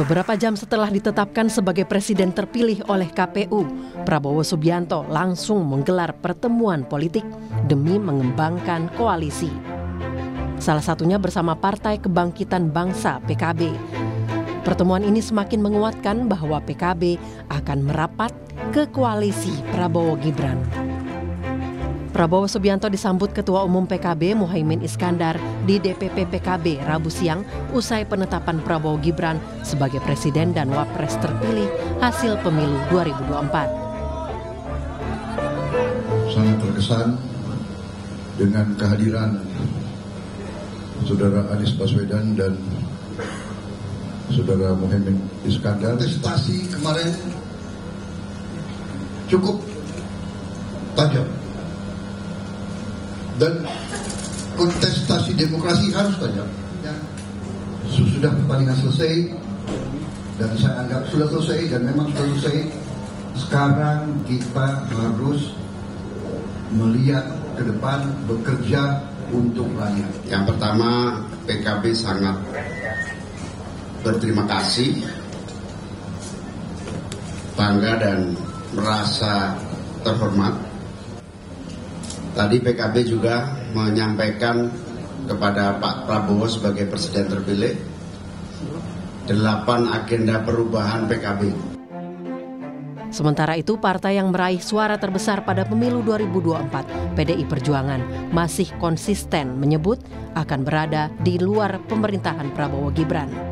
Beberapa jam setelah ditetapkan sebagai presiden terpilih oleh KPU, Prabowo Subianto langsung menggelar pertemuan politik demi mengembangkan koalisi. Salah satunya bersama Partai Kebangkitan Bangsa (PKB). Pertemuan ini semakin menguatkan bahwa PKB akan merapat ke koalisi Prabowo Gibran. Prabowo Subianto disambut Ketua Umum PKB Muhaimin Iskandar di DPP PKB Rabu siang usai penetapan Prabowo Gibran sebagai presiden dan wapres terpilih hasil pemilu 2024. Sangat terkesan dengan kehadiran Saudara Anies Baswedan dan Saudara Muhaimin Iskandar. Prestasi kemarin cukup tajam dan kontestasi demokrasi harus banyak Sudah pertandingan selesai dan saya anggap sudah selesai dan memang sudah selesai. Sekarang kita harus melihat ke depan bekerja untuk rakyat. Yang pertama PKB sangat berterima kasih bangga dan merasa terhormat Tadi PKB juga menyampaikan kepada Pak Prabowo sebagai presiden terpilih delapan agenda perubahan PKB. Sementara itu, partai yang meraih suara terbesar pada pemilu 2024, PDI Perjuangan, masih konsisten menyebut akan berada di luar pemerintahan Prabowo Gibran.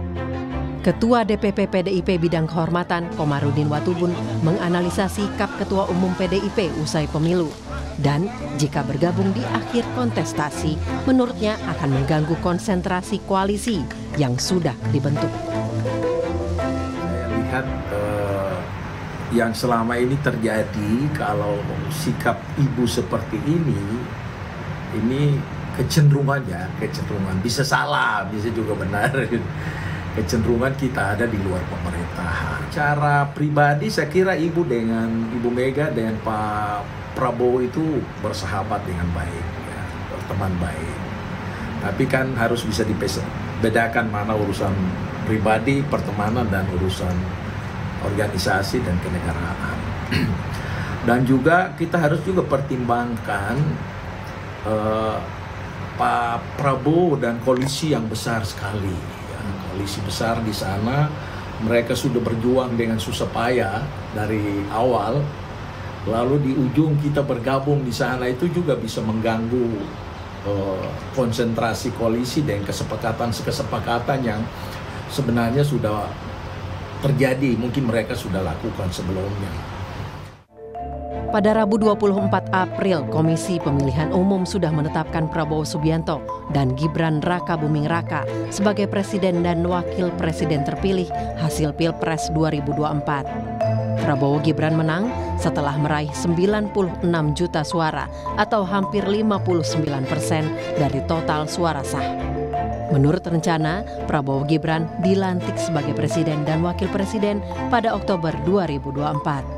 Ketua DPP PDIP Bidang Kehormatan Komarudin Watubun menganalisa sikap Ketua Umum PDIP usai pemilu. Dan jika bergabung di akhir kontestasi, menurutnya akan mengganggu konsentrasi koalisi yang sudah dibentuk. Saya lihat eh, yang selama ini terjadi kalau sikap ibu seperti ini, ini kecenderungannya, kecenderungan bisa salah, bisa juga benar. Gitu kecenderungan kita ada di luar pemerintahan. Cara pribadi saya kira Ibu dengan Ibu Mega dengan Pak Prabowo itu bersahabat dengan baik, ya, berteman baik. Tapi kan harus bisa dibedakan mana urusan pribadi, pertemanan dan urusan organisasi dan kenegaraan. dan juga kita harus juga pertimbangkan eh, Pak Prabowo dan koalisi yang besar sekali. Nah, koalisi besar di sana mereka sudah berjuang dengan susah payah dari awal lalu di ujung kita bergabung di sana itu juga bisa mengganggu eh, konsentrasi koalisi dan kesepakatan-kesepakatan yang sebenarnya sudah terjadi mungkin mereka sudah lakukan sebelumnya. Pada Rabu 24 April, Komisi Pemilihan Umum sudah menetapkan Prabowo Subianto dan Gibran Raka Buming Raka sebagai presiden dan wakil presiden terpilih hasil Pilpres 2024. Prabowo Gibran menang setelah meraih 96 juta suara atau hampir 59 persen dari total suara sah. Menurut rencana, Prabowo Gibran dilantik sebagai presiden dan wakil presiden pada Oktober 2024.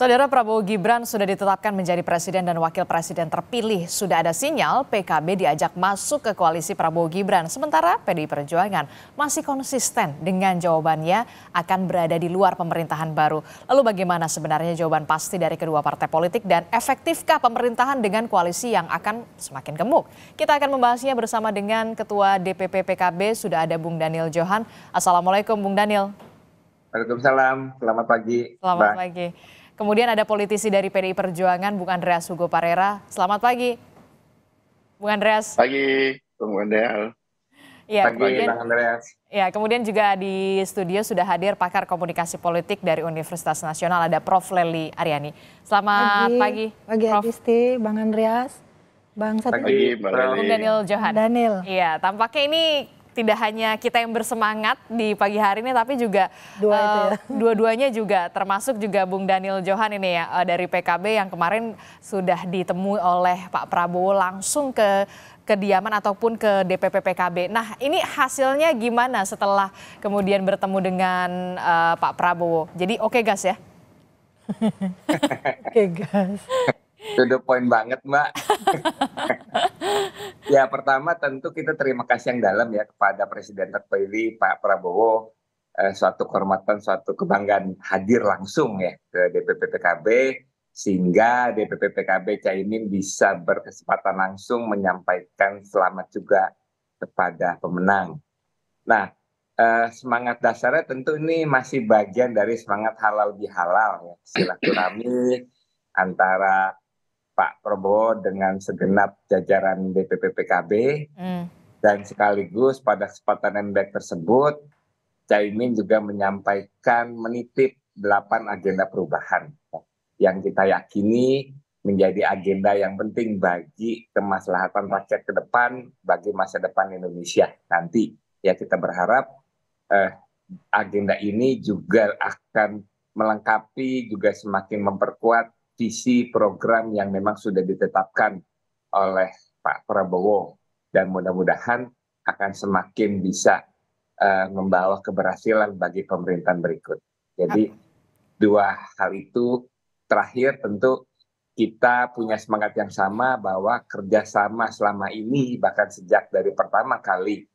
Saudara Prabowo Gibran sudah ditetapkan menjadi presiden dan wakil presiden terpilih. Sudah ada sinyal PKB diajak masuk ke koalisi Prabowo Gibran. Sementara PDI Perjuangan masih konsisten dengan jawabannya akan berada di luar pemerintahan baru. Lalu bagaimana sebenarnya jawaban pasti dari kedua partai politik dan efektifkah pemerintahan dengan koalisi yang akan semakin gemuk? Kita akan membahasnya bersama dengan Ketua DPP PKB sudah ada Bung Daniel Johan. Assalamualaikum Bung Daniel. Waalaikumsalam, selamat pagi. Selamat Bye. pagi. Kemudian ada politisi dari PDI Perjuangan, Bung Andreas Hugo Parera. Selamat pagi, Bung Andreas. Pagi, Bung Andreas. Ya, pagi, kemudian, Bang Andreas. Ya, kemudian juga di studio sudah hadir pakar komunikasi politik dari Universitas Nasional, ada Prof. Leli Aryani. Selamat pagi, pagi, pagi Adisti, Bang Andreas. Bang Satu, Pagi, Bang Daniel Johan. Daniel. Iya, tampaknya ini tidak hanya kita yang bersemangat di pagi hari ini tapi juga Dua uh, dua-duanya juga termasuk juga Bung Daniel Johan ini ya uh, dari PKB yang kemarin sudah ditemui oleh Pak Prabowo langsung ke kediaman ataupun ke DPP PKB. Nah, ini hasilnya gimana setelah kemudian bertemu dengan uh, Pak Prabowo? Jadi oke okay, gas ya. oke gas. To the point banget, Mbak. ya, pertama tentu kita terima kasih yang dalam ya kepada Presiden terpilih Pak Prabowo. Eh, suatu kehormatan, suatu kebanggaan hadir langsung ya ke DPP PKB sehingga DPP PKB Caimin bisa berkesempatan langsung menyampaikan selamat juga kepada pemenang. Nah, eh, semangat dasarnya tentu ini masih bagian dari semangat halal bihalal ya silaturahmi antara Pak Prabowo dengan segenap jajaran DPP PKB mm. dan sekaligus pada kesempatan endek tersebut Caimin juga menyampaikan menitip delapan agenda perubahan yang kita yakini menjadi agenda yang penting bagi kemaslahatan rakyat ke depan bagi masa depan Indonesia nanti ya kita berharap eh, agenda ini juga akan melengkapi juga semakin memperkuat visi program yang memang sudah ditetapkan oleh Pak Prabowo dan mudah-mudahan akan semakin bisa uh, membawa keberhasilan bagi pemerintahan berikut. Jadi dua hal itu terakhir tentu kita punya semangat yang sama bahwa kerjasama selama ini bahkan sejak dari pertama kali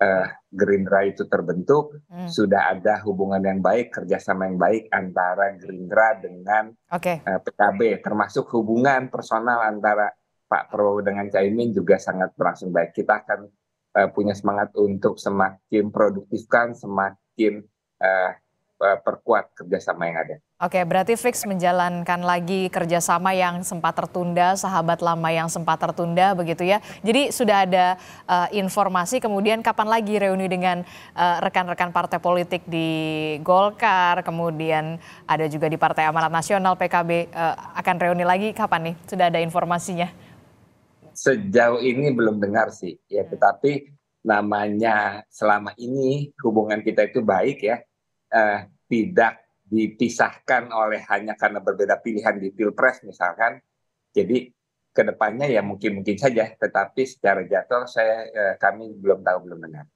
Eh, Gerindra itu terbentuk hmm. sudah ada hubungan yang baik kerjasama yang baik antara Gerindra dengan okay. uh, eh, PKB termasuk hubungan personal antara Pak Prabowo dengan Caimin juga sangat berlangsung baik kita akan uh, punya semangat untuk semakin produktifkan semakin uh, Eh, perkuat kerjasama yang ada. Oke, berarti fix menjalankan lagi kerjasama yang sempat tertunda, sahabat lama yang sempat tertunda, begitu ya. Jadi sudah ada uh, informasi, kemudian kapan lagi reuni dengan eh, rekan-rekan uh, partai politik di Golkar, kemudian ada juga di Partai Amanat Nasional PKB uh, akan reuni lagi kapan nih? Sudah ada informasinya? Sejauh ini belum dengar sih, ya. Tetapi namanya selama ini hubungan kita itu baik ya eh, tidak dipisahkan oleh hanya karena berbeda pilihan di pilpres misalkan. Jadi kedepannya ya mungkin mungkin saja, tetapi secara jadwal saya eh, kami belum tahu belum dengar.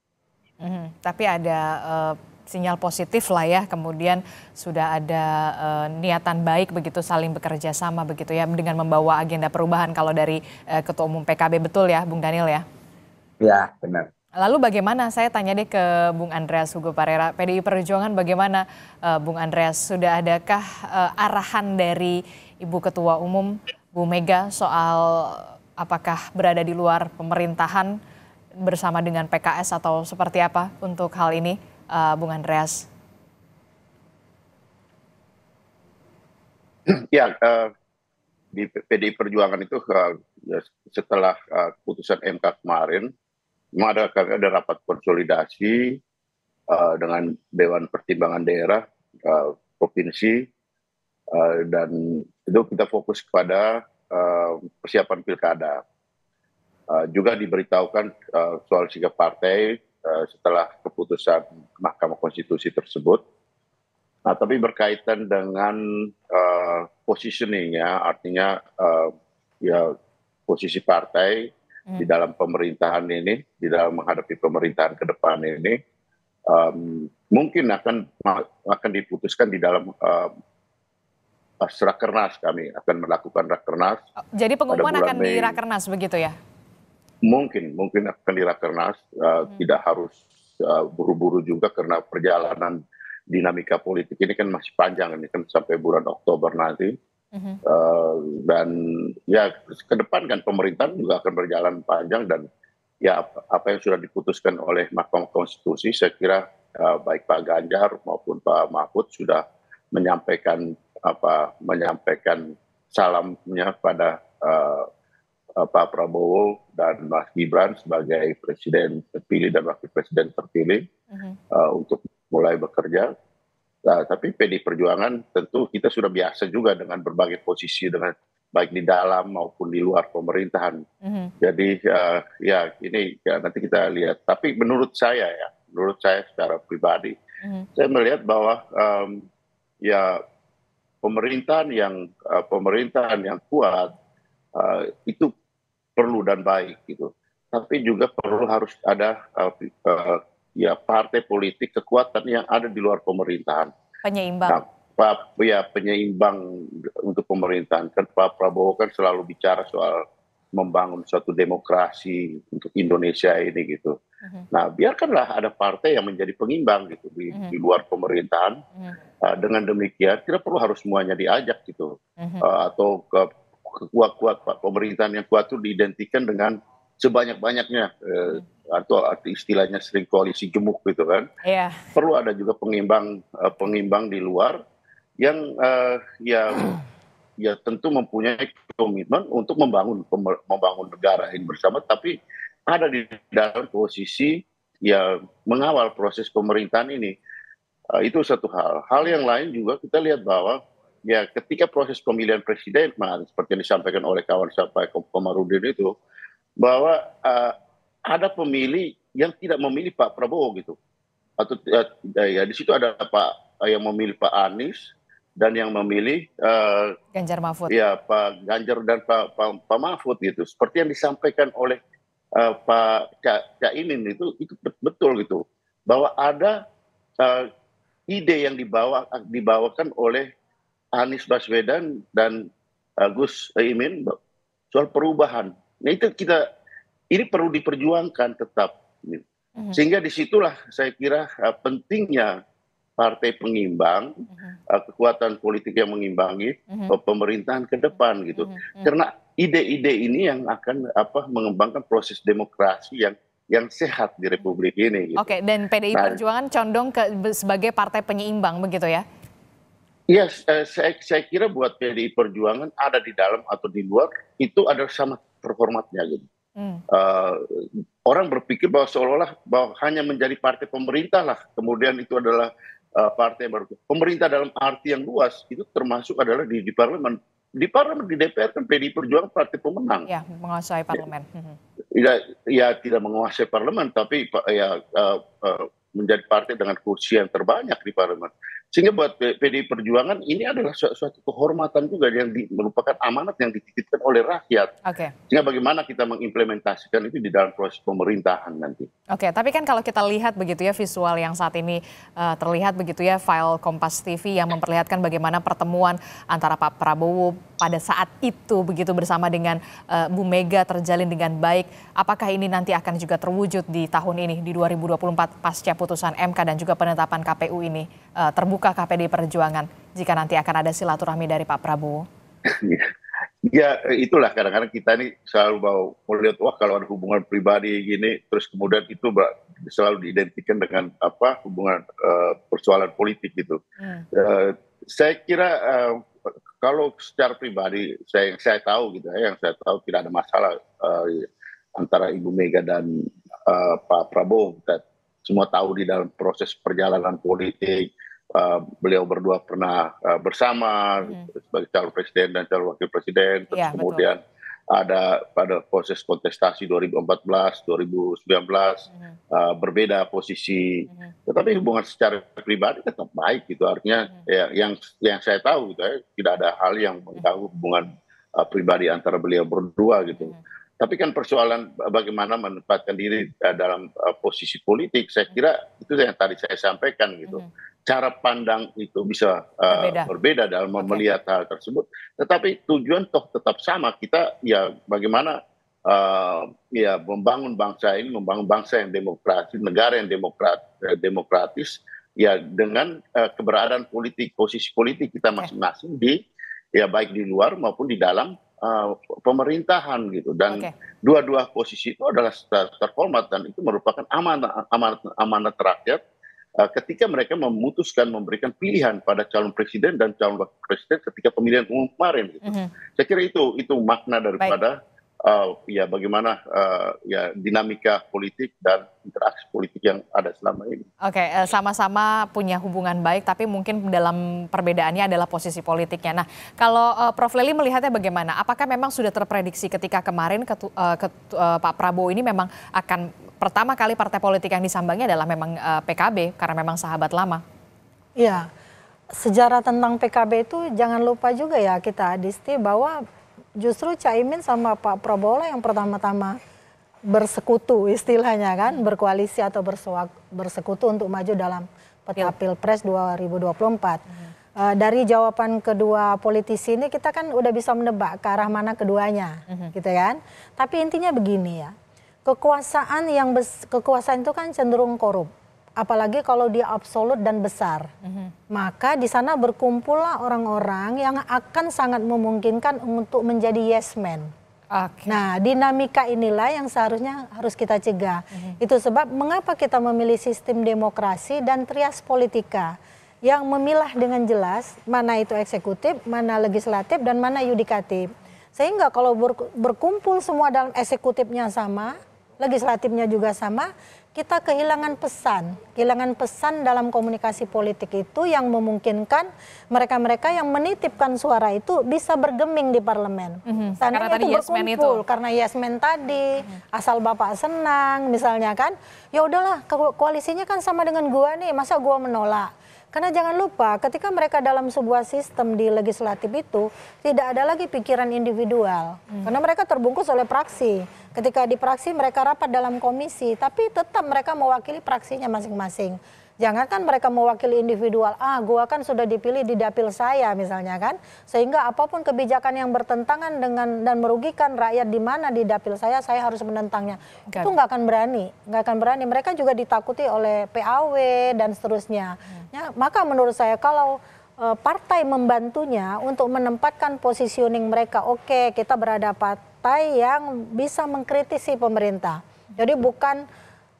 Mm, tapi ada uh, sinyal positif lah ya, kemudian sudah ada e, niatan baik begitu saling bekerja sama begitu ya dengan membawa agenda perubahan kalau dari e, Ketua Umum PKB betul ya, Bung Daniel ya? Ya benar. Lalu bagaimana, saya tanya deh ke Bung Andreas Hugo Parera, PDI Perjuangan bagaimana uh, Bung Andreas, sudah adakah uh, arahan dari Ibu Ketua Umum Bu Mega soal eh, apakah berada di luar pemerintahan bersama dengan PKS atau seperti apa untuk hal ini, uh, Bung Andreas? Ya, uh, di PDI Perjuangan itu uh, setelah uh, putusan MK kemarin, ada kami ada rapat konsolidasi uh, dengan Dewan Pertimbangan Daerah uh, provinsi uh, dan itu kita fokus kepada uh, persiapan pilkada. Uh, juga diberitahukan uh, soal sikap partai uh, setelah keputusan Mahkamah Konstitusi tersebut. Nah, tapi berkaitan dengan uh, positioning ya, artinya uh, ya posisi partai Hmm. di dalam pemerintahan ini, di dalam menghadapi pemerintahan ke depan ini, um, mungkin akan akan diputuskan di dalam um, rakernas kami akan melakukan rakernas. Oh, jadi pengumuman akan Mei. di rakernas begitu ya? Mungkin, mungkin akan di rakernas. Uh, hmm. Tidak harus eh, buru-buru uh, buru -buru juga karena perjalanan dinamika politik ini kan masih panjang ini kan sampai bulan Oktober nanti. Mhm. Eh, dan ya ke depan kan pemerintahan juga akan berjalan panjang dan ya apa yang sudah diputuskan oleh Mahkamah Konstitusi saya kira uh, baik Pak Ganjar maupun Pak Mahfud sudah menyampaikan apa menyampaikan salamnya pada uh, Pak Prabowo dan Mas Gibran sebagai presiden terpilih dan wakil presiden terpilih uh-huh. uh, untuk mulai bekerja Nah, tapi PD Perjuangan tentu kita sudah biasa juga dengan berbagai posisi dengan baik di dalam maupun di luar pemerintahan. Mm-hmm. Jadi uh, ya ini ya, nanti kita lihat. Tapi menurut saya ya, menurut saya secara pribadi, mm-hmm. saya melihat bahwa um, ya pemerintahan yang uh, pemerintahan yang kuat uh, itu perlu dan baik gitu. Tapi juga perlu harus ada uh, uh, ya partai politik kekuatan yang ada di luar pemerintahan. Penyeimbang. Nah, Pak, ya penyeimbang untuk pemerintahan. Kan Pak Prabowo kan selalu bicara soal membangun suatu demokrasi untuk Indonesia ini gitu. Uh-huh. Nah, biarkanlah ada partai yang menjadi pengimbang gitu di, uh-huh. di luar pemerintahan. Uh-huh. Uh, dengan demikian, tidak perlu harus semuanya diajak gitu. Uh-huh. Uh, atau ke kuat-kuat Pak pemerintahan yang kuat itu diidentikan dengan sebanyak-banyaknya eh, atau istilahnya sering koalisi gemuk gitu kan. Yeah. Perlu ada juga pengimbang eh, pengimbang di luar yang eh, ya ya tentu mempunyai komitmen untuk membangun membangun negara ini bersama tapi ada di dalam posisi ya mengawal proses pemerintahan ini. eh, itu satu hal. Hal yang lain juga kita lihat bahwa ya ketika proses pemilihan presiden seperti yang disampaikan oleh kawan saya Komarudin itu bahwa uh, ada pemilih yang tidak memilih Pak Prabowo gitu atau uh, ya di situ ada Pak uh, yang memilih Pak Anies dan yang memilih uh, Ganjar Mahfud ya Pak Ganjar dan Pak, Pak Pak Mahfud gitu seperti yang disampaikan oleh uh, Pak Cak Imin itu itu betul gitu bahwa ada uh, ide yang dibawa dibawakan oleh Anies Baswedan dan Gus Imin soal perubahan Nah itu kita ini perlu diperjuangkan tetap. Mhm. Sehingga disitulah saya kira uh, pentingnya partai pengimbang, uh, kekuatan politik yang mengimbangi mhm. pemerintahan ke depan gitu. Karena ide-ide ini yang akan apa mengembangkan proses demokrasi yang yang sehat di Republik ini. Gitu. Oke, dan PDI nah, Perjuangan condong ke sebagai partai penyeimbang begitu ya? Iya, yes, uh, saya, saya kira buat PDI Perjuangan ada di dalam atau di luar itu adalah sama performatnya gitu. Hmm. Uh, orang berpikir bahwa seolah-olah bahwa hanya menjadi partai pemerintah lah, kemudian itu adalah uh, partai baru. Pemerintah dalam arti yang luas itu termasuk adalah di, di parlemen. Di parlemen di DPR kan PDI Perjuangan partai pemenang. Ya, menguasai parlemen. Hmm. Ya, ya tidak menguasai parlemen, tapi ya uh, uh, menjadi partai dengan kursi yang terbanyak di parlemen. Sehingga buat PDI Perjuangan ini adalah su suatu kehormatan juga yang di, merupakan amanat yang dititipkan oleh rakyat. Okay. Sehingga bagaimana kita mengimplementasikan itu di dalam proses pemerintahan nanti. Oke, okay, tapi kan kalau kita lihat begitu ya visual yang saat ini uh, terlihat begitu ya file Kompas TV yang memperlihatkan bagaimana pertemuan antara Pak Prabowo pada saat itu begitu bersama dengan uh, Bu Mega terjalin dengan baik. Apakah ini nanti akan juga terwujud di tahun ini di 2024 pasca putusan MK dan juga penetapan KPU ini? uh, terbuka KPD Perjuangan jika nanti akan ada silaturahmi dari Pak Prabowo? ya itulah kadang-kadang kita ini selalu mau melihat wah kalau ada hubungan pribadi gini terus kemudian itu selalu diidentikan dengan apa hubungan uh, persoalan politik gitu. Hmm. Uh, saya kira uh, kalau secara pribadi saya yang saya tahu gitu ya yang saya tahu tidak ada masalah uh, antara Ibu Mega dan uh, Pak Prabowo kita semua tahu di dalam proses perjalanan politik Eh, beliau berdua pernah uh, bersama hmm. sebagai calon presiden dan calon wakil presiden terus ya, kemudian betul. ada pada proses kontestasi 2014 2019 hmm. uh, berbeda posisi hmm. tetapi hubungan secara pribadi tetap baik gitu artinya hmm. ya, yang yang saya tahu gitu ya, tidak ada hal yang hmm. mengganggu hubungan uh, pribadi antara beliau berdua gitu hmm. Tapi kan persoalan bagaimana menempatkan diri dalam posisi politik, saya hmm. kira itu yang tadi saya sampaikan gitu. Hmm cara pandang itu bisa uh, berbeda. berbeda dalam okay. melihat hal tersebut. Tetapi tujuan toh tetap sama. Kita ya bagaimana uh, ya membangun bangsa ini, membangun bangsa yang demokratis, negara yang demokrat, eh, demokratis, ya dengan uh, keberadaan politik, posisi politik kita masing-masing di ya baik di luar maupun di dalam uh, pemerintahan gitu. Dan dua dua-dua posisi itu adalah terformat dan itu merupakan amanat amanat amanat rakyat Eh, ketika mereka memutuskan memberikan pilihan pada calon presiden dan calon wakil presiden ketika pemilihan umum kemarin. Gitu. Mm -hmm. Saya kira itu itu makna daripada Baik uh, ya bagaimana uh, ya dinamika politik dan interaksi politik yang ada selama ini. Oke, okay, eh, sama-sama punya hubungan baik, tapi mungkin dalam perbedaannya adalah posisi politiknya. Nah, kalau uh, Prof Leli melihatnya bagaimana? Apakah memang sudah terprediksi ketika kemarin ketu, uh, ketu, uh, Pak Prabowo ini memang akan pertama kali partai politik yang disambangi adalah memang uh, PKB karena memang sahabat lama. Iya. Sejarah tentang PKB itu jangan lupa juga ya kita Adisti bahwa justru Caimin sama Pak Prabowo lah yang pertama-tama bersekutu istilahnya kan hmm. berkoalisi atau bersuak, bersekutu untuk maju dalam peta iya. pilpres 2024. Hmm. Uh, dari jawaban kedua politisi ini kita kan udah bisa menebak ke arah mana keduanya, hmm. gitu ya kan? Tapi intinya begini ya, kekuasaan yang kekuasaan itu kan cenderung korup apalagi kalau dia absolut dan besar. Mm-hmm. Maka di sana berkumpullah orang-orang yang akan sangat memungkinkan untuk menjadi yes man. Okay. Nah, dinamika inilah yang seharusnya harus kita cegah. Mm-hmm. Itu sebab mengapa kita memilih sistem demokrasi dan trias politika yang memilah dengan jelas mana itu eksekutif, mana legislatif dan mana yudikatif. Sehingga kalau berkumpul semua dalam eksekutifnya sama, legislatifnya juga sama, kita kehilangan pesan, kehilangan pesan dalam komunikasi politik itu yang memungkinkan mereka-mereka yang menitipkan suara itu bisa bergeming di parlemen. Mm -hmm. Karena itu tadi berkumpul yes itu. karena Yasmin tadi, mm -hmm. asal bapak senang misalnya kan, ya udahlah koalisinya kan sama dengan gua nih, masa gua menolak karena jangan lupa ketika mereka dalam sebuah sistem di legislatif itu tidak ada lagi pikiran individual. Hmm. Karena mereka terbungkus oleh praksi. Ketika di praksi mereka rapat dalam komisi, tapi tetap mereka mewakili praksinya masing-masing. Jangankan mereka mewakili individual, ah gua kan sudah dipilih di dapil saya misalnya kan, sehingga apapun kebijakan yang bertentangan dengan dan merugikan rakyat di mana di dapil saya, saya harus menentangnya. Gak. Itu nggak akan berani, nggak akan berani. Mereka juga ditakuti oleh PAW dan seterusnya. Hmm. Ya, maka menurut saya kalau eh, partai membantunya untuk menempatkan positioning mereka. Oke, kita berada partai yang bisa mengkritisi pemerintah. Jadi bukan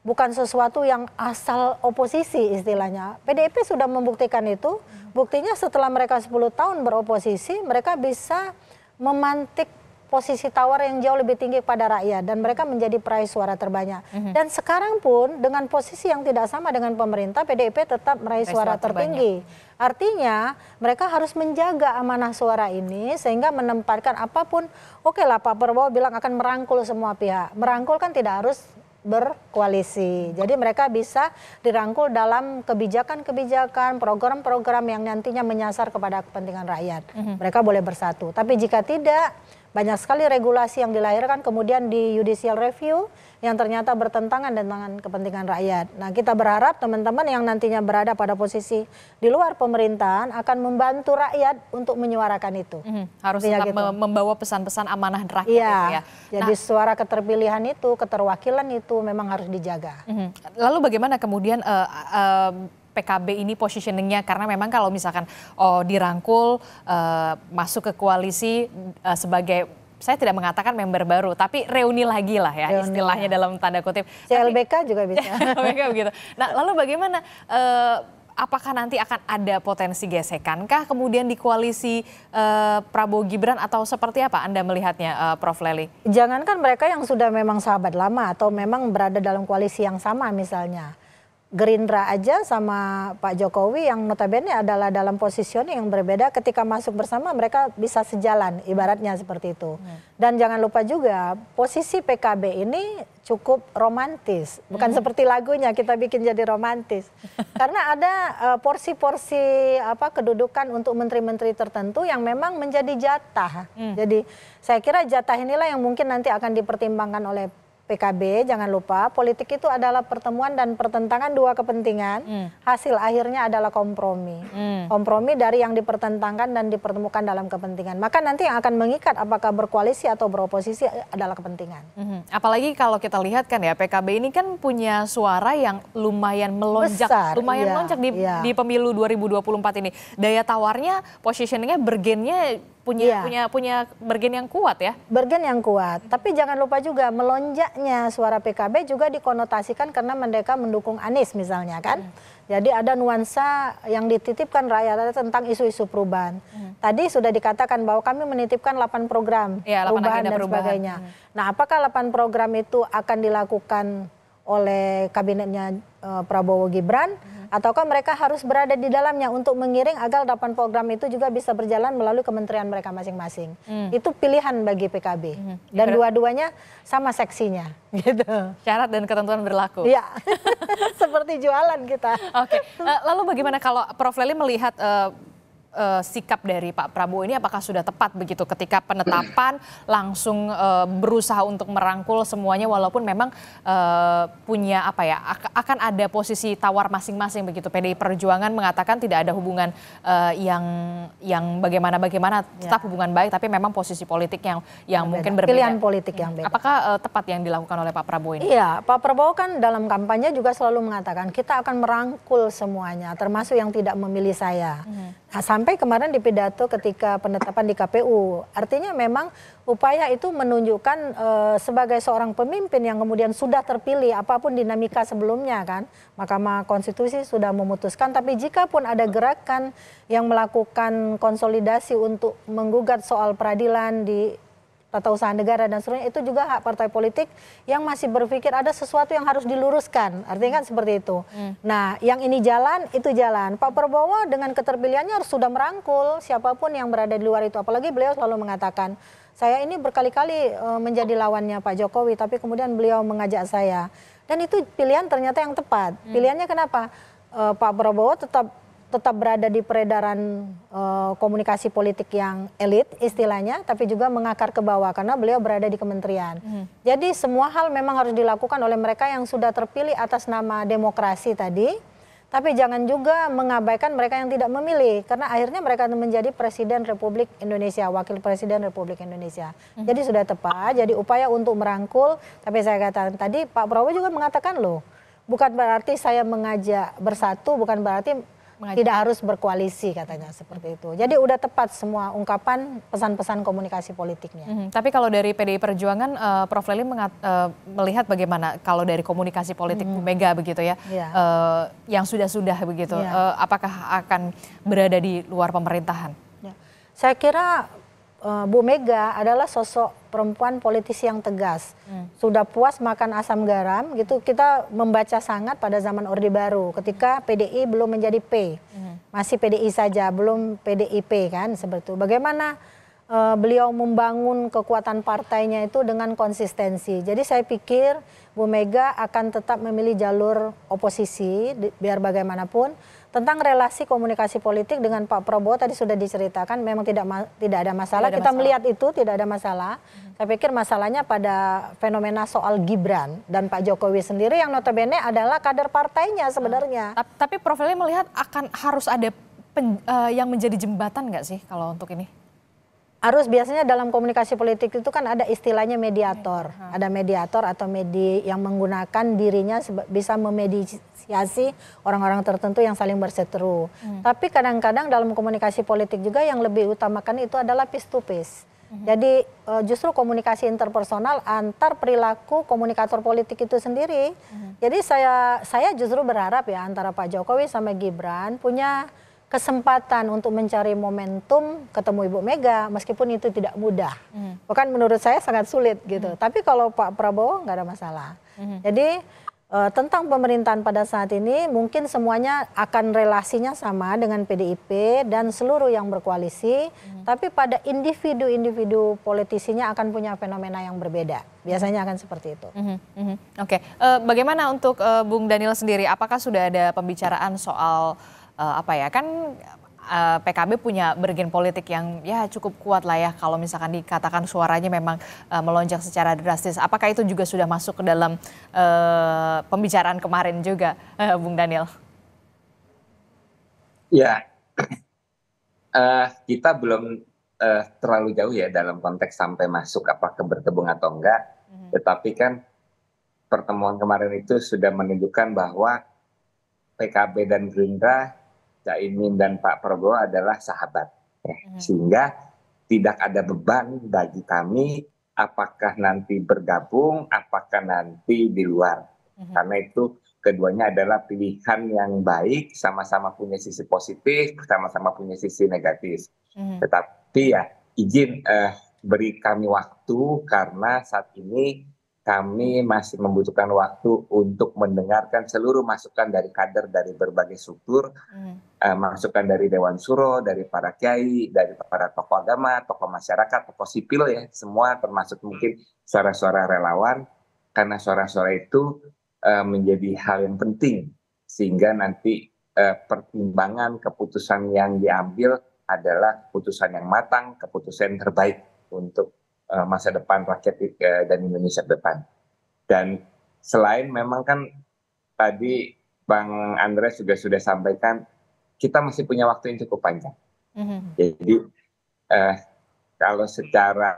bukan sesuatu yang asal oposisi istilahnya. PDIP sudah membuktikan itu. Buktinya setelah mereka 10 tahun beroposisi, mereka bisa memantik posisi tawar yang jauh lebih tinggi kepada rakyat dan mereka menjadi peraih suara terbanyak. Mm -hmm. Dan sekarang pun dengan posisi yang tidak sama dengan pemerintah, PDIP tetap meraih suara, suara tertinggi. Terbanyak. Artinya mereka harus menjaga amanah suara ini sehingga menempatkan apapun, oke okay lah Pak Prabowo bilang akan merangkul semua pihak. Merangkul kan tidak harus berkoalisi. Jadi mereka bisa dirangkul dalam kebijakan-kebijakan, program-program yang nantinya menyasar kepada kepentingan rakyat. Mm -hmm. Mereka boleh bersatu. Tapi jika tidak, banyak sekali regulasi yang dilahirkan kemudian di judicial review yang ternyata bertentangan dengan kepentingan rakyat. Nah, kita berharap teman-teman yang nantinya berada pada posisi di luar pemerintahan akan membantu rakyat untuk menyuarakan itu. Hmm, harus Artinya tetap gitu. membawa pesan-pesan amanah rakyat ya. ya. Jadi nah, suara keterpilihan itu, keterwakilan itu memang harus dijaga. Hmm. Lalu bagaimana kemudian uh, uh, PKB ini positioningnya karena memang kalau misalkan oh, dirangkul uh, masuk ke koalisi uh, sebagai saya tidak mengatakan member baru, tapi reuni lagi lah ya reuni, istilahnya dalam tanda kutip. CLBK tapi, juga bisa. CLBK begitu. Nah lalu bagaimana? Uh, apakah nanti akan ada potensi gesekankah kemudian di koalisi uh, Prabowo Gibran atau seperti apa Anda melihatnya uh, Prof Leli? Jangankan mereka yang sudah memang sahabat lama atau memang berada dalam koalisi yang sama misalnya. Gerindra aja sama Pak Jokowi yang notabene adalah dalam posisinya yang berbeda ketika masuk bersama mereka bisa sejalan ibaratnya seperti itu. Hmm. Dan jangan lupa juga posisi PKB ini cukup romantis. Bukan hmm. seperti lagunya kita bikin jadi romantis. Karena ada e, porsi-porsi uh, apa kedudukan untuk menteri-menteri tertentu yang memang menjadi jatah. Hmm. Jadi saya kira jatah inilah yang mungkin nanti akan dipertimbangkan oleh PKB jangan lupa politik itu adalah pertemuan dan pertentangan dua kepentingan mm. hasil akhirnya adalah kompromi mm. kompromi dari yang dipertentangkan dan dipertemukan dalam kepentingan maka nanti yang akan mengikat apakah berkoalisi atau beroposisi adalah kepentingan hmm apalagi kalau kita lihat kan ya PKB ini kan punya suara yang lumayan melonjak Besar, lumayan iya, melonjak di, iya. di pemilu 2024 ini daya tawarnya positioningnya bergennya punya yeah. punya punya bergen yang kuat ya. Bergen yang kuat. Tapi jangan lupa juga melonjaknya suara PKB juga dikonotasikan karena mereka mendukung Anies misalnya kan. Mm. Jadi ada nuansa yang dititipkan rakyat tentang isu-isu perubahan. Mm. Tadi sudah dikatakan bahwa kami menitipkan 8 program yeah, iya, 8 perubahan dan perubahan. sebagainya. Mm. Nah, apakah 8 program itu akan dilakukan oleh kabinetnya uh, Prabowo Gibran? Mm ataukah mereka harus berada di dalamnya untuk mengiring agar delapan program itu juga bisa berjalan melalui kementerian mereka masing-masing. Hmm. Itu pilihan bagi PKB hmm. dan dua-duanya sama seksinya gitu. Syarat dan ketentuan berlaku. Iya. Seperti jualan kita. Oke. Okay. Eh, lalu bagaimana kalau Prof Leli melihat eh, uh, sikap dari Pak Prabowo ini apakah sudah tepat begitu ketika penetapan langsung uh, berusaha untuk merangkul semuanya walaupun memang uh, punya apa ya akan ada posisi tawar masing-masing begitu PDI Perjuangan mengatakan tidak ada hubungan uh, yang yang bagaimana bagaimana ya. tetap ya. hubungan baik tapi memang posisi politik yang yang berbeda. mungkin berbeda pilihan politik yang beda apakah uh, tepat yang dilakukan oleh Pak Prabowo ini Iya Pak Prabowo kan dalam kampanye juga selalu mengatakan kita akan merangkul semuanya termasuk yang tidak memilih saya hmm. Nah, sampai kemarin di pidato ketika penetapan di KPU. Artinya memang upaya itu menunjukkan e, sebagai seorang pemimpin yang kemudian sudah terpilih apapun dinamika sebelumnya kan. Mahkamah Konstitusi sudah memutuskan tapi jika pun ada gerakan yang melakukan konsolidasi untuk menggugat soal peradilan di tata usaha negara dan seterusnya itu juga hak partai politik yang masih berpikir ada sesuatu yang harus diluruskan artinya kan seperti itu hmm. nah yang ini jalan itu jalan Pak Prabowo dengan keterpilihannya harus sudah merangkul siapapun yang berada di luar itu apalagi beliau selalu mengatakan saya ini berkali-kali e, menjadi lawannya Pak Jokowi tapi kemudian beliau mengajak saya dan itu pilihan ternyata yang tepat hmm. pilihannya kenapa e, Pak Prabowo tetap tetap berada di peredaran uh, komunikasi politik yang elit istilahnya, tapi juga mengakar ke bawah karena beliau berada di kementerian. Hmm. Jadi semua hal memang harus dilakukan oleh mereka yang sudah terpilih atas nama demokrasi tadi, tapi jangan juga mengabaikan mereka yang tidak memilih karena akhirnya mereka menjadi presiden Republik Indonesia, wakil presiden Republik Indonesia. Hmm. Jadi sudah tepat, jadi upaya untuk merangkul, tapi saya katakan tadi Pak Prabowo juga mengatakan loh, bukan berarti saya mengajak bersatu, bukan berarti Mengajak. tidak harus berkoalisi katanya seperti itu. Jadi udah tepat semua ungkapan pesan-pesan komunikasi politiknya. Mm -hmm. Tapi kalau dari PDI Perjuangan, uh, Prof Leli uh, eh, melihat bagaimana kalau dari komunikasi politik mm -hmm. Mega begitu ya, yeah. Iya. uh, yang sudah-sudah begitu, yeah. Iya. uh, apakah akan berada di luar pemerintahan? Ya. Saya kira uh, Bu Mega adalah sosok perempuan politisi yang tegas. Hmm. Sudah puas makan asam garam gitu. Kita membaca sangat pada zaman Orde Baru ketika hmm. PDI belum menjadi P. Hmm. Masih PDI saja, belum PDIP kan seperti itu. Bagaimana eh, beliau membangun kekuatan partainya itu dengan konsistensi. Jadi saya pikir Bu Mega akan tetap memilih jalur oposisi biar bagaimanapun tentang relasi komunikasi politik dengan Pak Prabowo tadi sudah diceritakan memang tidak tidak ada masalah. Tidak ada Kita masalah. melihat itu tidak ada masalah. Hmm. Saya pikir masalahnya pada fenomena soal Gibran dan Pak Jokowi sendiri yang notabene adalah kader partainya sebenarnya. Hmm. Tapi Prof melihat akan harus ada pen, uh, yang menjadi jembatan nggak sih kalau untuk ini? harus biasanya dalam komunikasi politik itu kan ada istilahnya mediator. Iya. Ada mediator atau medi yang menggunakan dirinya bisa memediasi orang-orang tertentu yang saling berseteru. Hmm. Tapi kadang-kadang dalam komunikasi politik juga yang lebih utamakan itu adalah piece to piece. Hmm. Jadi e, justru komunikasi interpersonal antar perilaku komunikator politik itu sendiri. Hmm. Jadi saya saya justru berharap ya antara Pak Jokowi sama Gibran punya kesempatan untuk mencari momentum ketemu Ibu Mega meskipun itu tidak mudah. Hmm. Bukan menurut saya sangat sulit gitu. Hmm. Tapi kalau Pak Prabowo nggak ada masalah. Hmm. Jadi uh, tentang pemerintahan pada saat ini mungkin semuanya akan relasinya sama dengan PDIP dan seluruh yang berkoalisi. Hmm. Tapi pada individu-individu politisinya akan punya fenomena yang berbeda. Biasanya akan seperti itu. Mm Hmm. Oke, okay. Eh, bagaimana untuk uh, Bung Daniel sendiri? Apakah sudah ada pembicaraan soal uh, apa ya kan uh, eh, PKB punya bergen politik yang ya cukup kuat lah ya kalau misalkan dikatakan suaranya memang uh, melonjak secara drastis. Apakah itu juga sudah masuk ke dalam uh, pembicaraan kemarin juga, uh, Bung Daniel? Ya, uh, kita belum uh, terlalu jauh ya dalam konteks sampai masuk apakah berkebun atau enggak. Mm-hmm. Tetapi kan pertemuan kemarin itu sudah menunjukkan bahwa PKB dan Gerindra Caimin dan Pak Prabowo adalah sahabat. Ya. Hmm. Sehingga tidak ada beban bagi kami apakah nanti bergabung, apakah nanti di luar. Hmm. Karena itu keduanya adalah pilihan yang baik, sama-sama punya sisi positif, sama-sama punya sisi negatif. Hmm. Tetapi ya izin eh, beri kami waktu karena saat ini kami masih membutuhkan waktu untuk mendengarkan seluruh masukan dari kader dari berbagai struktur, hmm. uh, masukan dari Dewan Suro, dari para kiai, dari para tokoh agama, tokoh masyarakat, tokoh sipil ya, semua termasuk mungkin suara-suara relawan, karena suara-suara itu uh, menjadi hal yang penting sehingga nanti uh, pertimbangan keputusan yang diambil adalah keputusan yang matang, keputusan yang terbaik untuk Eh, masa depan rakyat eh, dan Indonesia ke depan. Dan selain memang kan tadi Bang Andres juga sudah sampaikan kita masih punya waktu yang cukup panjang. Mm-hmm. Jadi uh, kalau secara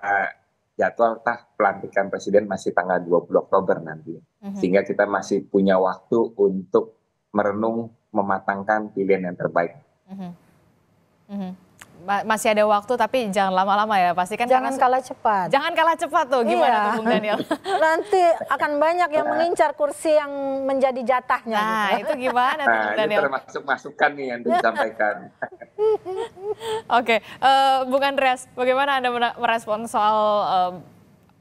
jadwal tah pelantikan presiden masih tanggal 20 Oktober nanti. Mm-hmm. Sehingga kita masih punya waktu untuk merenung mematangkan pilihan yang terbaik. Mm-hmm. Mm-hmm masih ada waktu tapi jangan lama-lama ya pasti kan jangan karena, kalah cepat jangan kalah cepat tuh gimana iya. tuh Bung Daniel nanti akan banyak yang mengincar kursi yang menjadi jatahnya nah gitu. itu gimana tuh nah, Bung Daniel termasuk masukan nih yang disampaikan oke okay. uh, eh, Bung Andreas bagaimana anda merespon soal uh,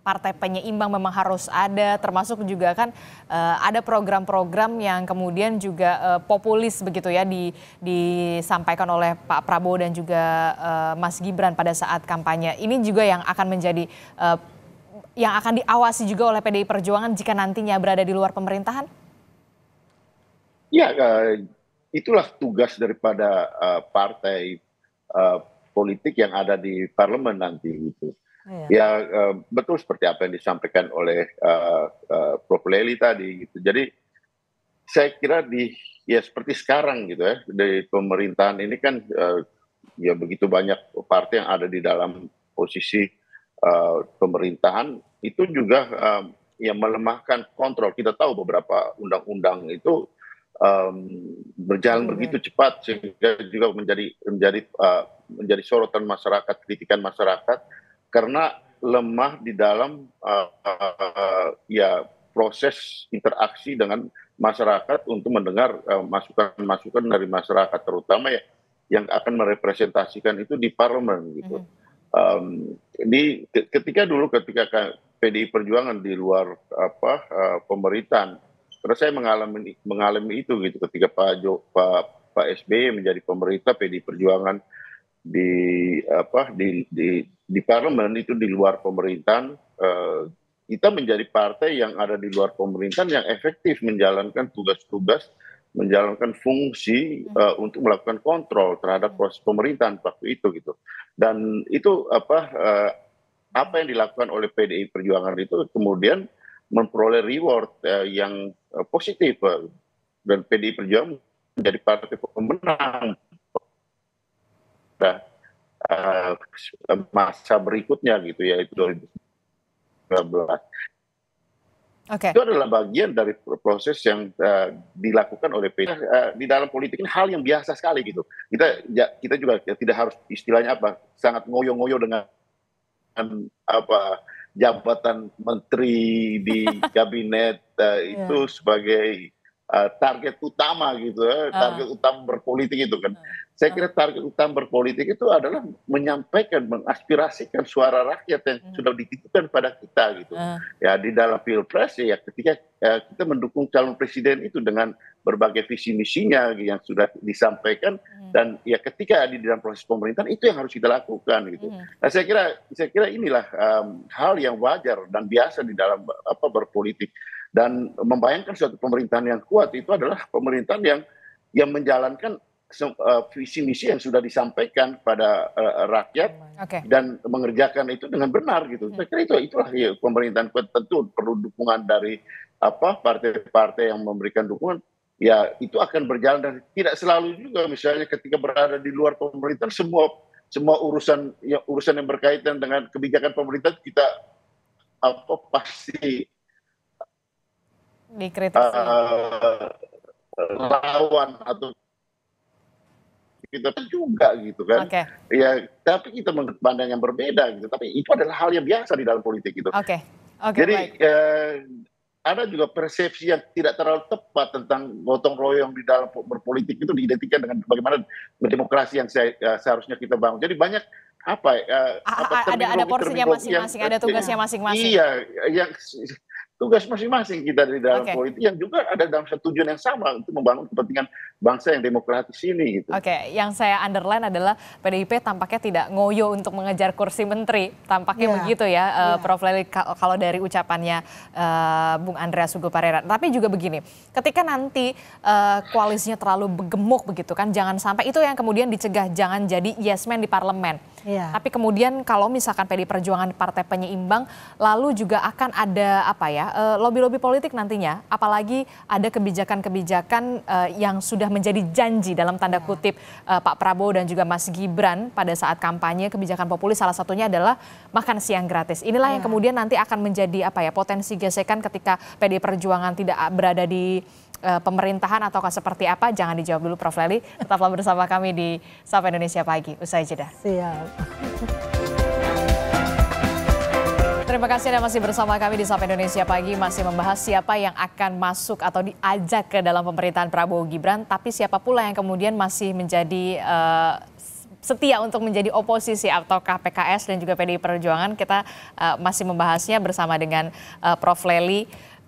partai penyeimbang memang harus ada, termasuk juga kan uh, ada program-program yang kemudian juga uh, populis begitu ya di, disampaikan oleh Pak Prabowo dan juga uh, Mas Gibran pada saat kampanye. Ini juga yang akan menjadi uh, yang akan diawasi juga oleh PDI Perjuangan jika nantinya berada di luar pemerintahan. Ya, uh, itulah tugas daripada uh, partai uh, politik yang ada di parlemen nanti itu. Iya. ya eh, betul seperti apa yang disampaikan oleh eh, eh, prof leli tadi gitu jadi saya kira di ya seperti sekarang gitu ya dari pemerintahan ini kan uh, ya begitu banyak partai yang ada di dalam posisi uh, pemerintahan itu juga uh, ya melemahkan kontrol kita tahu beberapa undang-undang itu um, berjalan iya. begitu cepat sehingga juga menjadi menjadi uh, menjadi sorotan masyarakat kritikan masyarakat karena lemah di dalam uh, uh, ya proses interaksi dengan masyarakat untuk mendengar eh, masukan-masukan uh, dari masyarakat terutama ya yang akan merepresentasikan itu di parlemen gitu. Mm Um, di ketika dulu ketika PDI Perjuangan di luar apa uh, pemerintahan, terus saya mengalami mengalami itu gitu ketika Pak Jo, Pak Pak SBY menjadi pemerintah PDI Perjuangan di apa di di di parlemen itu di luar pemerintahan uh, kita menjadi partai yang ada di luar pemerintahan yang efektif menjalankan tugas-tugas menjalankan fungsi uh, untuk melakukan kontrol terhadap hmm. proses pemerintahan waktu itu gitu dan itu apa uh, apa yang dilakukan oleh PDI Perjuangan itu kemudian memperoleh reward uh, yang uh, positif uh, dan PDI Perjuangan menjadi partai pemenang pada uh, eh, masa berikutnya gitu ya 2019. Okay. Itu adalah bagian dari proses yang uh, dilakukan oleh PT uh, eh, di dalam politik ini hal yang biasa sekali gitu. Kita ya, kita juga ya, tidak harus istilahnya apa sangat ngoyo-ngoyo dengan, dengan apa jabatan menteri di kabinet uh, itu yeah. sebagai Eh, target utama gitu ya, target uh. utama berpolitik itu kan. Ah. Saya kira target utama berpolitik itu adalah menyampaikan, mengaspirasikan suara rakyat yang uh. sudah dititipkan pada kita gitu. Uh. Ya di dalam pilpres ya ketika ya, kita mendukung calon presiden itu dengan berbagai visi misinya yang sudah disampaikan uh. dan ya ketika di dalam proses pemerintahan itu yang harus kita lakukan gitu. Uh. Nah saya kira saya kira inilah um, hal yang wajar dan biasa di dalam apa berpolitik dan membayangkan suatu pemerintahan yang kuat itu adalah pemerintahan yang yang menjalankan eh, visi misi yang sudah disampaikan pada eh, rakyat okay. dan mengerjakan itu dengan benar gitu. Saya kira itu itulah ya, pemerintahan kuat tentu perlu dukungan dari apa partai-partai yang memberikan dukungan ya itu akan berjalan dan tidak selalu juga misalnya ketika berada di luar pemerintahan semua semua urusan ya, urusan yang berkaitan dengan kebijakan pemerintah kita apa pasti dikritik uh, lawan atau kita kan juga gitu kan okay. ya tapi kita pandang yang berbeda gitu tapi itu adalah hal yang biasa di dalam politik gitu oke okay. okay, jadi baik. Eh, ada juga persepsi yang tidak terlalu tepat tentang gotong royong di dalam berpolitik itu diidentikan dengan bagaimana demokrasi yang se eh, seharusnya kita bangun. Jadi banyak apa, uh, apa ada ada porsinya masing-masing, ada tugasnya masing-masing. Iya, yang tugas masing-masing kita di dalam okay. politik yang juga ada dalam setujuan yang sama untuk membangun kepentingan bangsa yang demokratis ini gitu. Oke, okay. yang saya underline adalah PDIP tampaknya tidak ngoyo untuk mengejar kursi menteri. Tampaknya yeah. begitu ya yeah. uh, iya. Prof Leli kalau dari ucapannya uh, Bung Andreas Sugo Parera. Tapi juga begini, ketika nanti uh, eh, koalisinya terlalu gemuk begitu kan jangan sampai itu yang kemudian dicegah jangan jadi yes man di parlemen. Yeah. Tapi kemudian kalau misalkan PD Perjuangan partai penyeimbang lalu juga akan ada apa ya Eh, lobby-lobby politik nantinya, apalagi ada kebijakan-kebijakan eh, yang sudah menjadi janji dalam tanda ya. kutip eh, Pak Prabowo dan juga Mas Gibran pada saat kampanye kebijakan populis salah satunya adalah makan siang gratis. Inilah yang ya. kemudian nanti akan menjadi apa ya potensi gesekan ketika PD Perjuangan tidak berada di pemerintahan ataukah seperti apa? Jangan dijawab dulu Prof Leli. Tetaplah bersama kami di Sapa Indonesia Pagi. Usai jeda. Siap. terima kasih Anda masih bersama kami di Sapa Indonesia Pagi. Masih membahas siapa yang akan masuk atau diajak ke dalam pemerintahan Prabowo Gibran. Tapi siapa pula yang kemudian masih menjadi uh, setia untuk menjadi oposisi atau KPKS dan juga PDI Perjuangan. Kita uh, masih membahasnya bersama dengan uh, Prof. Leli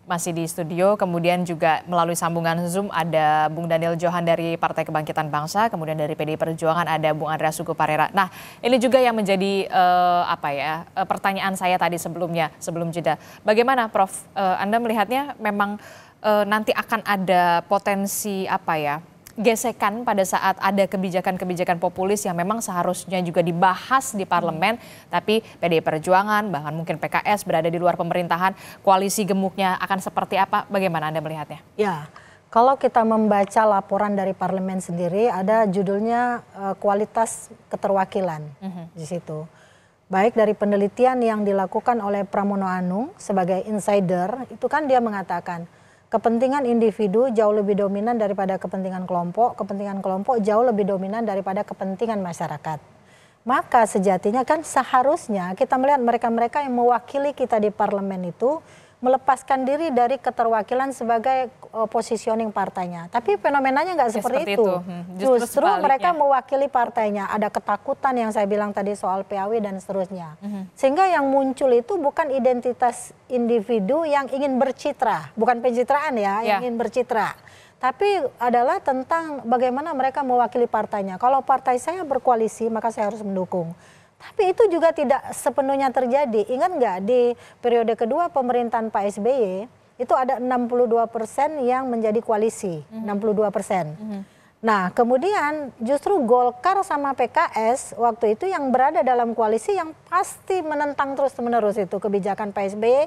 masih di studio. Kemudian juga melalui sambungan Zoom ada Bung Daniel Johan dari Partai Kebangkitan Bangsa, kemudian dari PDI Perjuangan ada Bung Andreas Suku Parera. Nah, ini juga yang menjadi uh, apa ya eh, pertanyaan saya tadi sebelumnya sebelum jeda. Bagaimana, Prof? Uh, Anda melihatnya memang uh, nanti akan ada potensi apa ya? gesekan pada saat ada kebijakan-kebijakan populis yang memang seharusnya juga dibahas di parlemen, hmm. tapi PDI Perjuangan, bahkan mungkin PKS berada di luar pemerintahan, koalisi gemuknya akan seperti apa? Bagaimana Anda melihatnya? Ya, kalau kita membaca laporan dari parlemen sendiri, ada judulnya uh, kualitas keterwakilan hmm. di situ. Baik dari penelitian yang dilakukan oleh Pramono Anung sebagai insider, itu kan dia mengatakan kepentingan individu jauh lebih dominan daripada kepentingan kelompok, kepentingan kelompok jauh lebih dominan daripada kepentingan masyarakat. Maka sejatinya kan seharusnya kita melihat mereka-mereka yang mewakili kita di parlemen itu melepaskan diri dari keterwakilan sebagai uh, positioning partainya. Tapi fenomenanya nggak ya, seperti, seperti itu. itu. Hmm, justru, justru mereka mewakili partainya. Ada ketakutan yang saya bilang tadi soal PAW dan seterusnya. Hmm. Sehingga yang muncul itu bukan identitas individu yang ingin bercitra, bukan pencitraan ya, yeah. yang ya. ingin bercitra. Tapi adalah tentang bagaimana mereka mewakili partainya. Kalau partai saya berkoalisi, maka saya harus mendukung tapi itu juga tidak sepenuhnya terjadi. Ingat nggak di periode kedua pemerintahan Pak SBY itu ada 62 persen yang menjadi koalisi, mm -hmm. 62 persen. Mm -hmm. Nah, kemudian justru Golkar sama PKS waktu itu yang berada dalam koalisi yang pasti menentang terus-menerus itu kebijakan SBY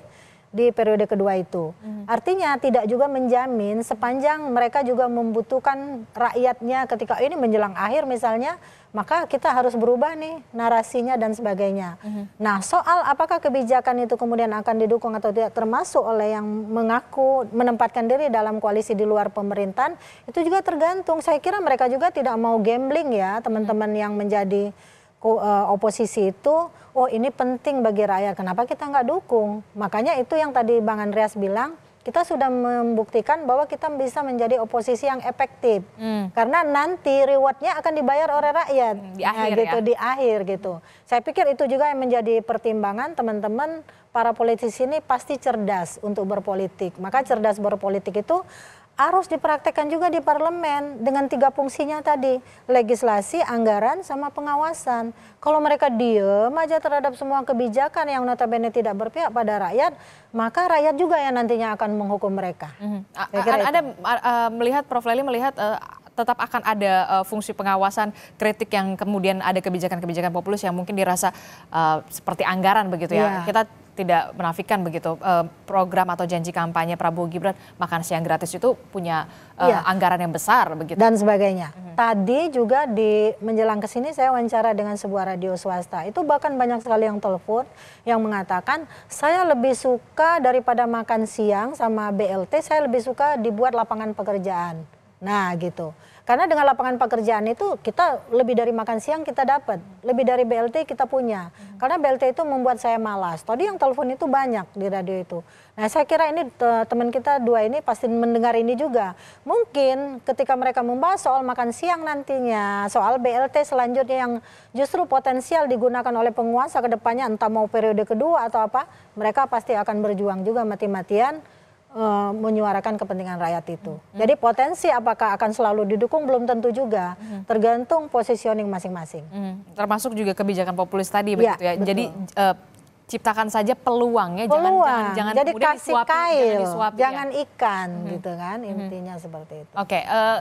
di periode kedua itu. Hmm. Artinya tidak juga menjamin sepanjang mereka juga membutuhkan rakyatnya ketika ini menjelang akhir misalnya, maka kita harus berubah nih narasinya dan sebagainya. Hmm. Nah, soal apakah kebijakan itu kemudian akan didukung atau tidak termasuk oleh yang mengaku menempatkan diri dalam koalisi di luar pemerintahan itu juga tergantung. Saya kira mereka juga tidak mau gambling ya, teman-teman hmm. yang menjadi eh, oposisi itu oh ini penting bagi rakyat, kenapa kita nggak dukung? Makanya itu yang tadi Bang Andreas bilang, kita sudah membuktikan bahwa kita bisa menjadi oposisi yang efektif. Hmm. Karena nanti rewardnya akan dibayar oleh rakyat. Hmm, di akhir nah, gitu, ya? Di akhir gitu. Saya pikir itu juga yang menjadi pertimbangan teman-teman para politisi ini pasti cerdas untuk berpolitik. Maka cerdas berpolitik itu harus dipraktekkan juga di parlemen dengan tiga fungsinya tadi, legislasi, anggaran, sama pengawasan. Kalau mereka diem aja terhadap semua kebijakan yang notabene tidak berpihak pada rakyat, maka rakyat juga yang nantinya akan menghukum mereka. Mm -hmm. Anda uh, melihat, Prof. Leli melihat uh, tetap akan ada uh, fungsi pengawasan kritik yang kemudian ada kebijakan-kebijakan populis yang mungkin dirasa uh, seperti anggaran begitu ya. Yeah. Kita tidak menafikan begitu eh, program atau janji kampanye Prabowo Gibran makan siang gratis itu punya ya. anggaran yang besar begitu dan sebagainya. Mm-hmm. Tadi juga di menjelang ke sini saya wawancara dengan sebuah radio swasta. Itu bahkan banyak sekali yang telepon yang mengatakan saya lebih suka daripada makan siang sama BLT saya lebih suka dibuat lapangan pekerjaan. Nah, gitu. Karena dengan lapangan pekerjaan itu kita lebih dari makan siang kita dapat, lebih dari BLT kita punya. Karena BLT itu membuat saya malas. Tadi yang telepon itu banyak di radio itu. Nah, saya kira ini teman kita dua ini pasti mendengar ini juga. Mungkin ketika mereka membahas soal makan siang nantinya, soal BLT selanjutnya yang justru potensial digunakan oleh penguasa ke depannya entah mau periode kedua atau apa, mereka pasti akan berjuang juga mati-matian uh, menyuarakan kepentingan rakyat itu. Hmm. Jadi potensi apakah akan selalu didukung belum tentu juga, hmm. tergantung positioning masing-masing. Hmm. Termasuk juga kebijakan populis tadi ya, begitu ya. Betul. Jadi uh, eh, ciptakan saja peluangnya Peluang. jangan jangan, jangan kemudian disuapi, kail, jangan, disuapi, jangan ya. ikan hmm. gitu kan hmm. intinya hmm. seperti itu. Oke, okay, uh,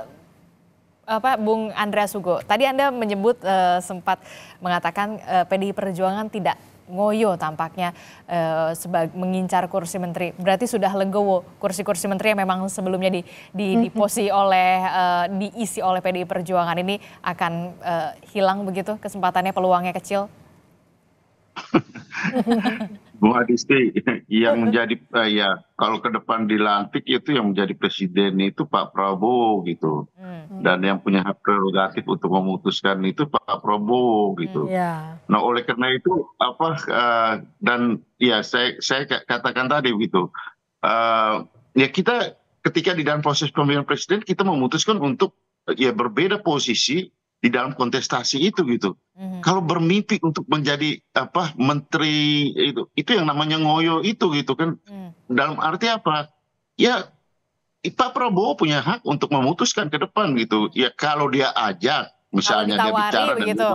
eh, Bung Andreas Sugo, tadi Anda menyebut uh, sempat mengatakan uh, PDI Perjuangan tidak ngoyo tampaknya uh, mengincar kursi menteri. Berarti sudah legowo kursi-kursi menteri yang memang sebelumnya di, di mm-hmm. diposi oleh uh, diisi oleh PDI Perjuangan ini akan uh, hilang begitu kesempatannya peluangnya kecil. Bung Adisti, yang menjadi uh, eh, ya kalau ke depan dilantik itu yang menjadi presiden itu Pak Prabowo gitu, hmm. dan yang punya hak prerogatif untuk memutuskan itu Pak Prabowo gitu. Hmm, yeah. Nah oleh karena itu apa uh, dan ya saya saya katakan tadi gitu, uh, ya kita ketika di dalam proses pemilihan presiden kita memutuskan untuk ya berbeda posisi di dalam kontestasi itu gitu. Mm-hmm. Kalau bermimpi untuk menjadi apa menteri itu itu yang namanya ngoyo itu gitu kan. Mm. Dalam arti apa? Ya Pak Prabowo punya hak untuk memutuskan ke depan gitu. Ya kalau dia ajak misalnya kalau dia bicara dan gitu.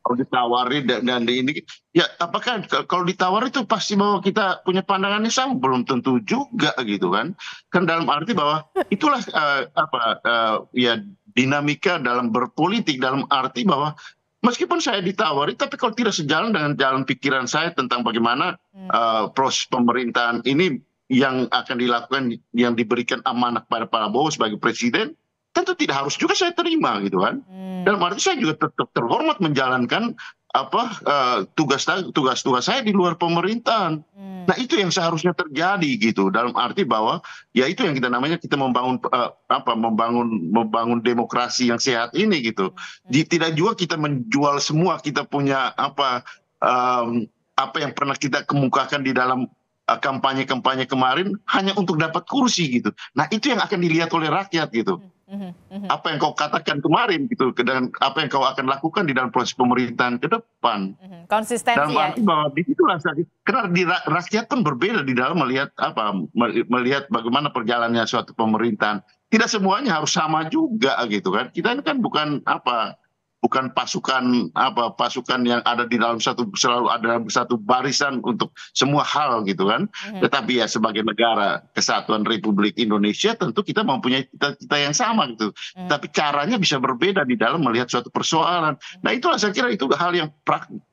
kalau ditawari dan, dan ini ya apakah kalau ditawari itu pasti bahwa kita punya pandangannya sama belum tentu juga gitu kan. Kan dalam arti bahwa itulah uh, apa uh, ya dinamika dalam berpolitik dalam arti bahwa meskipun saya ditawari, tapi kalau tidak sejalan dengan jalan pikiran saya tentang bagaimana uh, proses pemerintahan ini yang akan dilakukan, yang diberikan amanah kepada Prabowo sebagai presiden, tentu tidak harus juga saya terima gitu kan. Hmm. dan arti saya juga tetap terhormat menjalankan apa eh, tugas tugas tugas saya di luar pemerintahan. Hmm. Nah itu yang seharusnya terjadi gitu dalam arti bahwa ya itu yang kita namanya kita membangun uh, apa membangun membangun demokrasi yang sehat ini gitu. Hmm. Di, tidak juga kita menjual semua kita punya apa um, apa yang pernah kita kemukakan di dalam eh, kampanye-kampanye uh, kemarin hanya untuk dapat kursi gitu. Nah itu yang akan dilihat oleh rakyat gitu. Hmm Mm-hmm. Apa yang kau katakan kemarin gitu dan apa yang kau akan lakukan di dalam proses pemerintahan ke depan. Mm-hmm. Konsistensi dalam ya. bahwa di situlah karena di rakyat pun berbeda di dalam melihat apa melihat bagaimana perjalanannya suatu pemerintahan. Tidak semuanya harus sama juga gitu kan. Kita ini kan bukan apa bukan pasukan apa pasukan yang ada di dalam satu selalu ada satu barisan untuk semua hal gitu kan. Hmm. Tetapi ya sebagai negara kesatuan Republik Indonesia tentu kita mempunyai cita-cita yang sama gitu. Hmm. Tapi caranya bisa berbeda di dalam melihat suatu persoalan. Nah itulah saya kira itu hal yang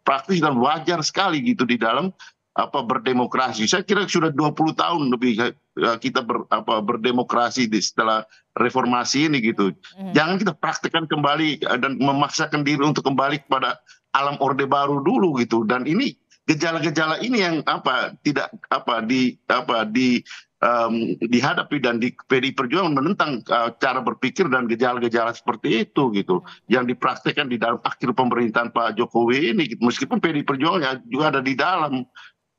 praktis dan wajar sekali gitu di dalam apa berdemokrasi. Saya kira sudah 20 tahun lebih eh, eh, kita ber, apa berdemokrasi di setelah reformasi ini gitu. Hmm. Jangan kita praktekkan kembali eh, dan memaksakan diri untuk kembali kepada alam orde baru dulu gitu. Dan ini gejala-gejala ini yang apa tidak apa di apa di um, dihadapi dan di PDI Perjuangan menentang uh, cara berpikir dan gejala-gejala seperti itu gitu yang dipraktekkan di dalam akhir pemerintahan Pak Jokowi ini gitu. meskipun PDI Perjuangan ya juga ada di dalam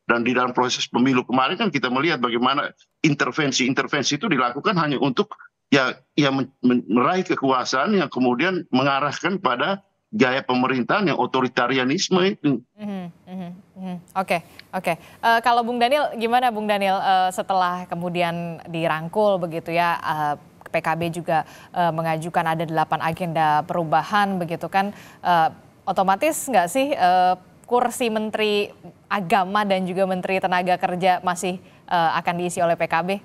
dan di dalam proses pemilu kemarin kan kita melihat bagaimana intervensi-intervensi itu dilakukan hanya untuk ya ya meraih kekuasaan yang kemudian mengarahkan pada gaya pemerintahan yang otoritarianisme itu. Mm-hmm, mm-hmm, mm-hmm. Oke, oke. Eh, kalau Bung Daniel, gimana Bung Daniel uh, setelah kemudian dirangkul begitu ya? Uh, eh, PKB juga uh, mengajukan ada delapan agenda perubahan begitu kan uh, otomatis nggak sih uh, kursi Menteri Agama dan juga Menteri Tenaga Kerja masih uh, akan diisi oleh PKB?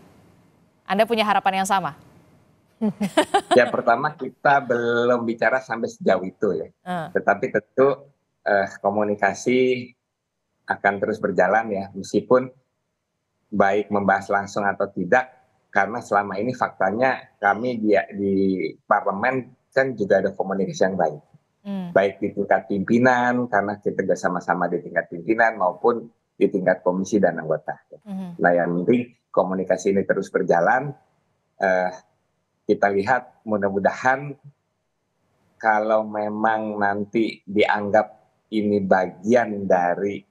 Anda punya harapan yang sama? ya pertama kita belum bicara sampai sejauh itu ya, uh. tetapi tentu uh, komunikasi akan terus berjalan ya, meskipun baik membahas langsung atau tidak, karena selama ini faktanya kami di, di parlemen kan juga ada komunikasi yang baik hmm. baik di tingkat pimpinan karena kita sama sama di tingkat pimpinan maupun di tingkat komisi dan anggota. Hmm. Nah yang penting komunikasi ini terus berjalan. Uh, kita lihat mudah-mudahan kalau memang nanti dianggap ini bagian dari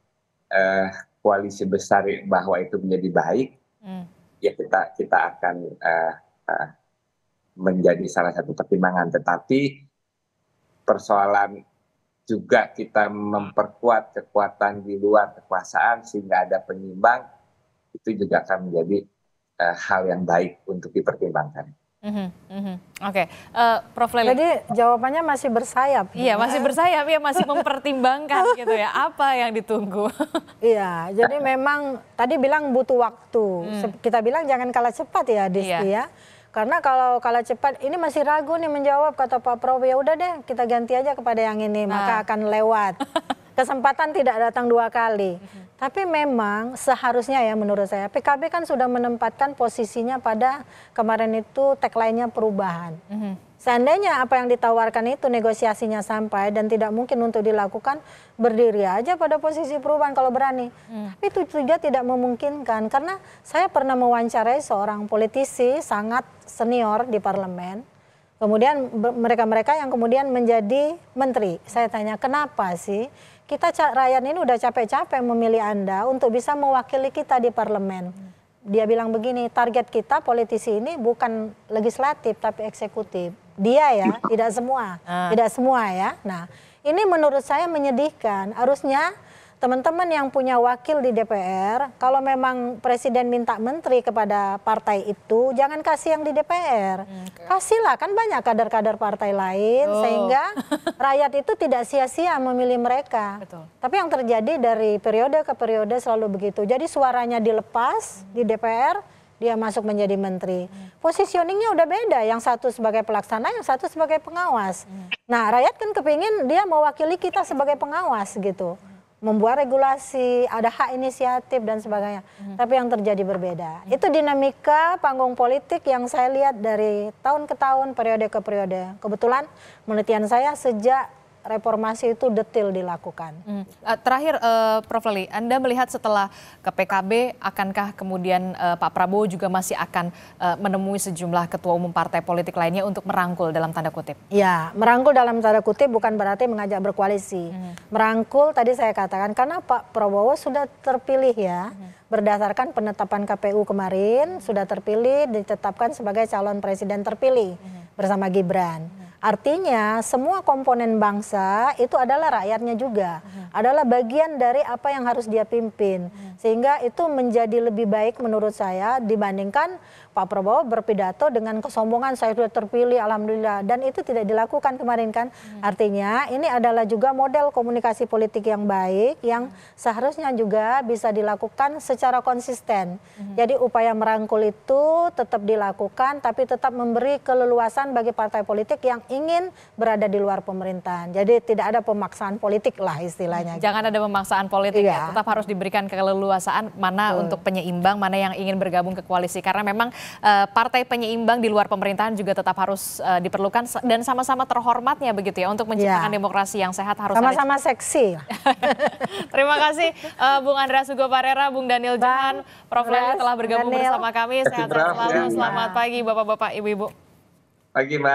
uh, koalisi besar bahwa itu menjadi baik, hmm. ya kita kita akan uh, uh, menjadi salah satu pertimbangan. Tetapi persoalan juga kita memperkuat kekuatan di luar kekuasaan sehingga ada penyimbang itu juga akan menjadi uh, hal yang baik untuk dipertimbangkan. Mhm, mhm. Oke, okay. uh, eh, Prof. Lely. Jadi jawabannya masih bersayap. Iya, masih bersayap ya, masih mempertimbangkan gitu ya. Apa yang ditunggu? iya, jadi memang tadi bilang butuh waktu. Hmm. Kita bilang jangan kalah cepat ya, Desti iya. ya. Karena kalau kalah cepat ini masih ragu nih menjawab kata Pak Prabowo ya udah deh kita ganti aja kepada yang ini nah. maka akan lewat. Kesempatan tidak datang dua kali. Mhm. Tapi memang seharusnya ya menurut saya PKB kan sudah menempatkan posisinya pada kemarin itu tagline-nya perubahan. Uh mhm. -huh. Seandainya apa yang ditawarkan itu negosiasinya sampai dan tidak mungkin untuk dilakukan, berdiri aja pada posisi perubahan kalau berani. Hmm. Tapi itu juga tidak memungkinkan karena saya pernah mewawancarai seorang politisi sangat senior di parlemen. Kemudian mereka-mereka yang kemudian menjadi menteri. Saya tanya, "Kenapa sih kita rakyat ini udah capek-capek memilih Anda untuk bisa mewakili kita di parlemen?" Hmm. Dia bilang begini, "Target kita politisi ini bukan legislatif tapi eksekutif." dia ya, iya. tidak semua, uh. tidak semua ya. Nah, ini menurut saya menyedihkan. Harusnya teman-teman yang punya wakil di DPR, kalau memang presiden minta menteri kepada partai itu, jangan kasih yang di DPR. Okay. Hmm, Kasihlah kan banyak kader-kader partai lain oh. sehingga rakyat itu tidak sia-sia memilih mereka. Betul. Tapi yang terjadi dari periode ke periode selalu begitu. Jadi suaranya dilepas di DPR dia masuk menjadi menteri. Positioningnya udah beda, yang satu sebagai pelaksana, yang satu sebagai pengawas. Nah rakyat kan kepingin dia mewakili kita sebagai pengawas gitu. Membuat regulasi, ada hak inisiatif dan sebagainya. Tapi yang terjadi berbeda. Itu dinamika panggung politik yang saya lihat dari tahun ke tahun, periode ke periode. Kebetulan penelitian saya sejak reformasi itu detil dilakukan. Hmm. Eh, terakhir, uh, Prof. Leli, Anda melihat setelah ke PKB, akankah kemudian uh, Pak Prabowo juga masih akan uh, menemui sejumlah ketua umum partai politik lainnya untuk merangkul dalam tanda kutip? Ya, merangkul dalam tanda kutip bukan berarti mengajak berkoalisi. Hmm. Merangkul tadi saya katakan karena Pak Prabowo sudah terpilih ya, hmm. berdasarkan penetapan KPU kemarin sudah terpilih ditetapkan sebagai calon presiden terpilih hmm. bersama Gibran. Artinya semua komponen bangsa itu adalah rakyatnya juga, hmm. adalah bagian dari apa yang harus dia pimpin. Hmm. Sehingga itu menjadi lebih baik menurut saya dibandingkan Pak Prabowo berpidato dengan kesombongan saya sudah terpilih alhamdulillah dan itu tidak dilakukan kemarin kan. Hmm. Artinya ini adalah juga model komunikasi politik yang baik yang seharusnya juga bisa dilakukan secara konsisten. Hmm. Jadi upaya merangkul itu tetap dilakukan tapi tetap memberi keleluasan bagi partai politik yang ingin berada di luar pemerintahan. Jadi tidak ada pemaksaan politik lah istilahnya. Jangan ada pemaksaan politik ya, iya. ya, tetap harus diberikan keleluasaan mana Betul. untuk penyeimbang, mana yang ingin bergabung ke koalisi karena memang uh, partai penyeimbang di luar pemerintahan juga tetap harus uh, diperlukan dan sama-sama terhormatnya begitu ya untuk menciptakan yeah. demokrasi yang sehat harus sama-sama ada... seksi. Terima kasih uh, Bung Andreas Hugo Parera, Bung Daniel Jahan, Prof Leli telah bergabung Daniel. bersama kami. Sehat selalu, selamat pagi Bapak-bapak, Ibu-ibu. Pagi, Mbak.